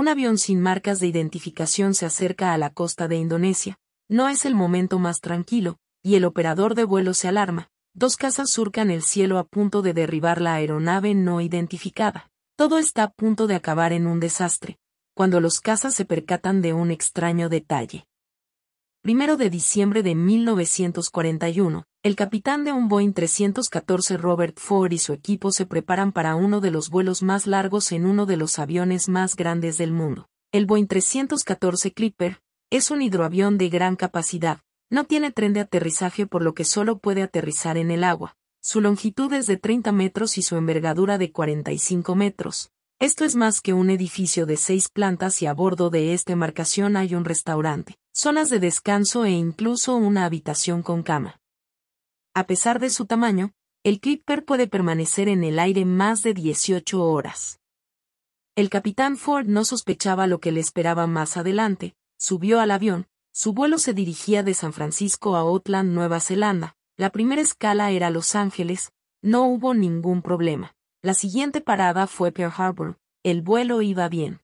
un avión sin marcas de identificación se acerca a la costa de Indonesia, no es el momento más tranquilo, y el operador de vuelo se alarma. Dos casas surcan el cielo a punto de derribar la aeronave no identificada. Todo está a punto de acabar en un desastre, cuando los cazas se percatan de un extraño detalle. 1 de diciembre de 1941, el capitán de un Boeing 314 Robert Ford y su equipo se preparan para uno de los vuelos más largos en uno de los aviones más grandes del mundo. El Boeing 314 Clipper es un hidroavión de gran capacidad. No tiene tren de aterrizaje por lo que solo puede aterrizar en el agua. Su longitud es de 30 metros y su envergadura de 45 metros. Esto es más que un edificio de seis plantas y a bordo de esta embarcación hay un restaurante, zonas de descanso e incluso una habitación con cama. A pesar de su tamaño, el Clipper puede permanecer en el aire más de 18 horas. El capitán Ford no sospechaba lo que le esperaba más adelante, subió al avión, su vuelo se dirigía de San Francisco a Oakland, Nueva Zelanda, la primera escala era Los Ángeles, no hubo ningún problema. La siguiente parada fue Pearl Harbor. El vuelo iba bien.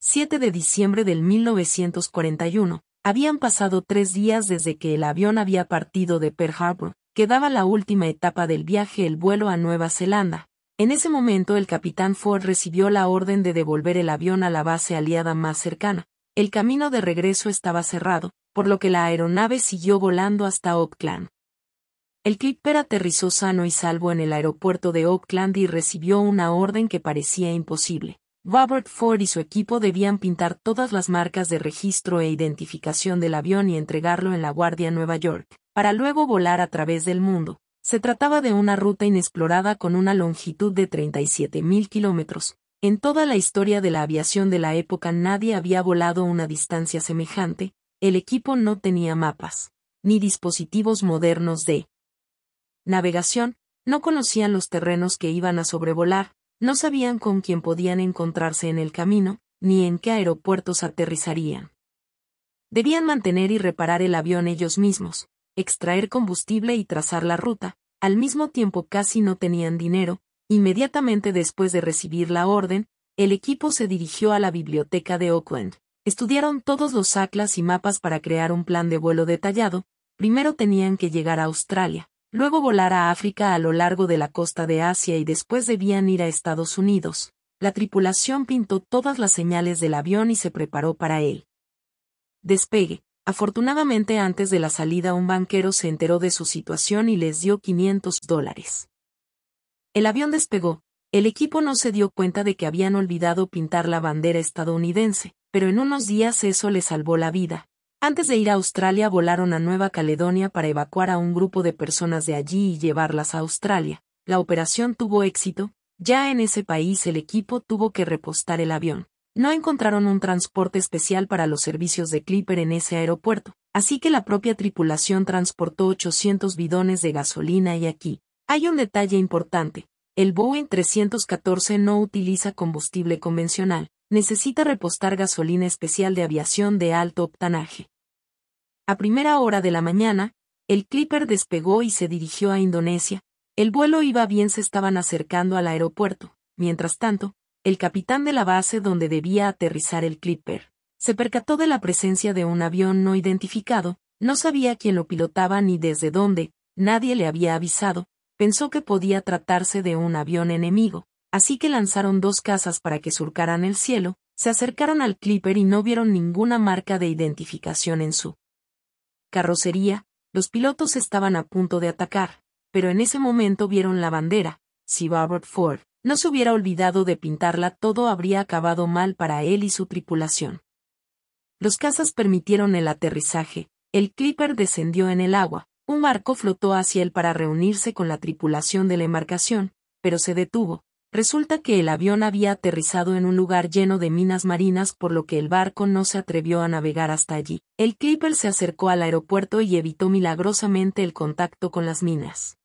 7 de diciembre de 1941. Habían pasado tres días desde que el avión había partido de Pearl Harbor. Quedaba la última etapa del viaje, el vuelo a Nueva Zelanda. En ese momento el capitán Ford recibió la orden de devolver el avión a la base aliada más cercana. El camino de regreso estaba cerrado, por lo que la aeronave siguió volando hasta Oakland. El Clipper aterrizó sano y salvo en el aeropuerto de Oakland y recibió una orden que parecía imposible. Robert Ford y su equipo debían pintar todas las marcas de registro e identificación del avión y entregarlo en la Guardia Nueva York, para luego volar a través del mundo. Se trataba de una ruta inexplorada con una longitud de 37.000 kilómetros. En toda la historia de la aviación de la época nadie había volado una distancia semejante, el equipo no tenía mapas, ni dispositivos modernos de navegación, no conocían los terrenos que iban a sobrevolar, no sabían con quién podían encontrarse en el camino, ni en qué aeropuertos aterrizarían. Debían mantener y reparar el avión ellos mismos, extraer combustible y trazar la ruta, al mismo tiempo casi no tenían dinero, inmediatamente después de recibir la orden, el equipo se dirigió a la biblioteca de Oakland. Estudiaron todos los atlas y mapas para crear un plan de vuelo detallado, primero tenían que llegar a Australia, Luego volar a África a lo largo de la costa de Asia y después debían ir a Estados Unidos. La tripulación pintó todas las señales del avión y se preparó para él. Despegue. Afortunadamente antes de la salida un banquero se enteró de su situación y les dio 500 dólares. El avión despegó. El equipo no se dio cuenta de que habían olvidado pintar la bandera estadounidense, pero en unos días eso le salvó la vida, antes de ir a Australia volaron a Nueva Caledonia para evacuar a un grupo de personas de allí y llevarlas a Australia. La operación tuvo éxito, ya en ese país el equipo tuvo que repostar el avión. No encontraron un transporte especial para los servicios de Clipper en ese aeropuerto, así que la propia tripulación transportó 800 bidones de gasolina y aquí. Hay un detalle importante. El Boeing 314 no utiliza combustible convencional, necesita repostar gasolina especial de aviación de alto octanaje. A primera hora de la mañana, el Clipper despegó y se dirigió a Indonesia. El vuelo iba bien, se estaban acercando al aeropuerto. Mientras tanto, el capitán de la base donde debía aterrizar el Clipper se percató de la presencia de un avión no identificado, no sabía quién lo pilotaba ni desde dónde, nadie le había avisado, pensó que podía tratarse de un avión enemigo, así que lanzaron dos casas para que surcaran el cielo, se acercaron al Clipper y no vieron ninguna marca de identificación en su carrocería, los pilotos estaban a punto de atacar, pero en ese momento vieron la bandera, si Robert Ford no se hubiera olvidado de pintarla todo habría acabado mal para él y su tripulación. Los cazas permitieron el aterrizaje, el Clipper descendió en el agua, un barco flotó hacia él para reunirse con la tripulación de la embarcación, pero se detuvo, Resulta que el avión había aterrizado en un lugar lleno de minas marinas por lo que el barco no se atrevió a navegar hasta allí. El Clipper se acercó al aeropuerto y evitó milagrosamente el contacto con las minas.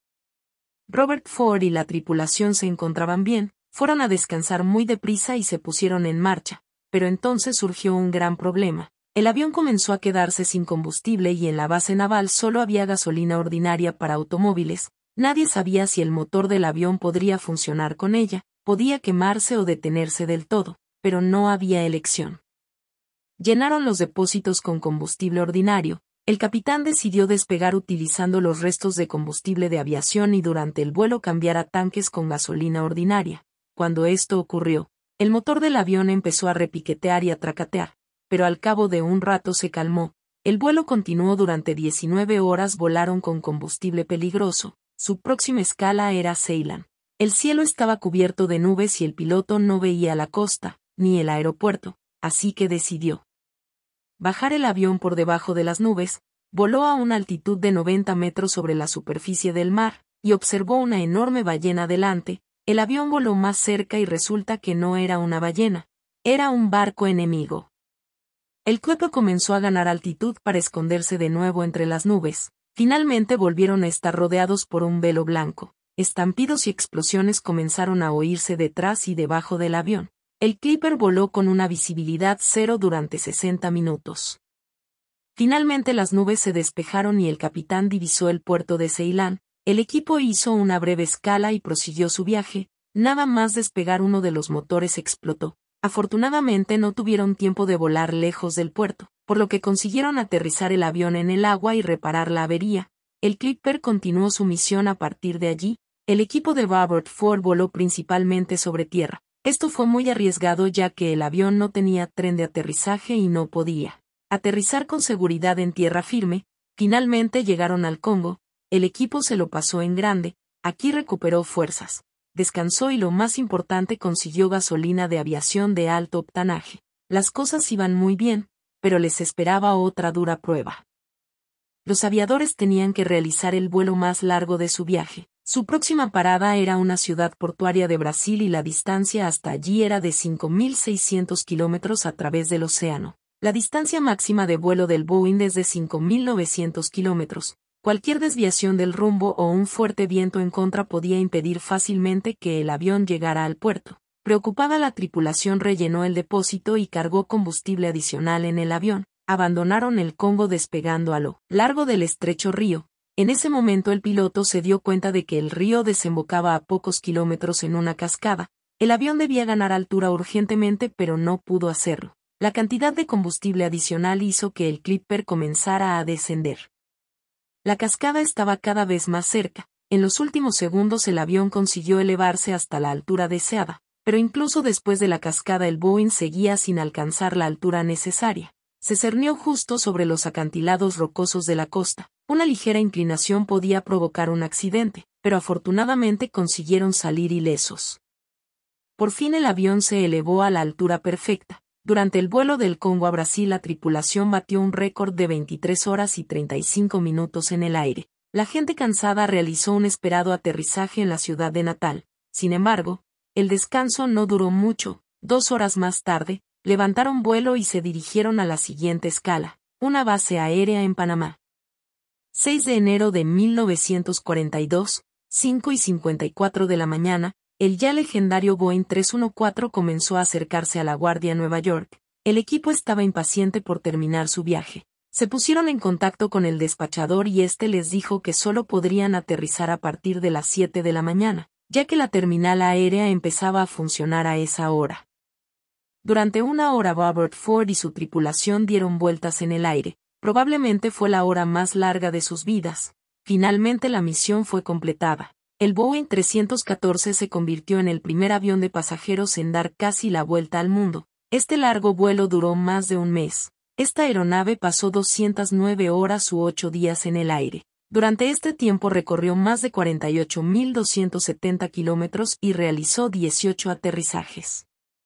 Robert Ford y la tripulación se encontraban bien, fueron a descansar muy deprisa y se pusieron en marcha, pero entonces surgió un gran problema. El avión comenzó a quedarse sin combustible y en la base naval solo había gasolina ordinaria para automóviles, Nadie sabía si el motor del avión podría funcionar con ella, podía quemarse o detenerse del todo, pero no había elección. Llenaron los depósitos con combustible ordinario, el capitán decidió despegar utilizando los restos de combustible de aviación y durante el vuelo cambiar a tanques con gasolina ordinaria. Cuando esto ocurrió, el motor del avión empezó a repiquetear y a tracatear, pero al cabo de un rato se calmó. El vuelo continuó durante 19 horas, volaron con combustible peligroso, su próxima escala era ceylon El cielo estaba cubierto de nubes y el piloto no veía la costa, ni el aeropuerto, así que decidió bajar el avión por debajo de las nubes, voló a una altitud de 90 metros sobre la superficie del mar, y observó una enorme ballena delante, el avión voló más cerca y resulta que no era una ballena, era un barco enemigo. El cuerpo comenzó a ganar altitud para esconderse de nuevo entre las nubes, Finalmente volvieron a estar rodeados por un velo blanco. Estampidos y explosiones comenzaron a oírse detrás y debajo del avión. El Clipper voló con una visibilidad cero durante 60 minutos. Finalmente las nubes se despejaron y el capitán divisó el puerto de Ceilán. El equipo hizo una breve escala y prosiguió su viaje. Nada más despegar uno de los motores explotó. Afortunadamente no tuvieron tiempo de volar lejos del puerto por lo que consiguieron aterrizar el avión en el agua y reparar la avería. El Clipper continuó su misión a partir de allí. El equipo de Robert Ford voló principalmente sobre tierra. Esto fue muy arriesgado ya que el avión no tenía tren de aterrizaje y no podía aterrizar con seguridad en tierra firme. Finalmente llegaron al Congo, el equipo se lo pasó en grande, aquí recuperó fuerzas, descansó y lo más importante consiguió gasolina de aviación de alto octanaje. Las cosas iban muy bien, pero les esperaba otra dura prueba. Los aviadores tenían que realizar el vuelo más largo de su viaje. Su próxima parada era una ciudad portuaria de Brasil y la distancia hasta allí era de 5.600 kilómetros a través del océano. La distancia máxima de vuelo del Boeing es de 5.900 kilómetros. Cualquier desviación del rumbo o un fuerte viento en contra podía impedir fácilmente que el avión llegara al puerto. Preocupada la tripulación rellenó el depósito y cargó combustible adicional en el avión, abandonaron el Congo despegando a lo largo del estrecho río. En ese momento el piloto se dio cuenta de que el río desembocaba a pocos kilómetros en una cascada. El avión debía ganar altura urgentemente pero no pudo hacerlo. La cantidad de combustible adicional hizo que el Clipper comenzara a descender. La cascada estaba cada vez más cerca. En los últimos segundos el avión consiguió elevarse hasta la altura deseada, pero incluso después de la cascada el Boeing seguía sin alcanzar la altura necesaria. Se cernió justo sobre los acantilados rocosos de la costa. Una ligera inclinación podía provocar un accidente, pero afortunadamente consiguieron salir ilesos. Por fin el avión se elevó a la altura perfecta. Durante el vuelo del Congo a Brasil la tripulación batió un récord de 23 horas y 35 minutos en el aire. La gente cansada realizó un esperado aterrizaje en la ciudad de Natal. Sin embargo, el descanso no duró mucho, dos horas más tarde, levantaron vuelo y se dirigieron a la siguiente escala, una base aérea en Panamá. 6 de enero de 1942, 5 y 54 de la mañana, el ya legendario Boeing 314 comenzó a acercarse a la Guardia Nueva York. El equipo estaba impaciente por terminar su viaje. Se pusieron en contacto con el despachador y este les dijo que solo podrían aterrizar a partir de las 7 de la mañana ya que la terminal aérea empezaba a funcionar a esa hora. Durante una hora Robert Ford y su tripulación dieron vueltas en el aire, probablemente fue la hora más larga de sus vidas. Finalmente la misión fue completada. El Boeing 314 se convirtió en el primer avión de pasajeros en dar casi la vuelta al mundo. Este largo vuelo duró más de un mes. Esta aeronave pasó 209 horas u 8 días en el aire. Durante este tiempo recorrió más de 48.270 kilómetros y realizó 18 aterrizajes.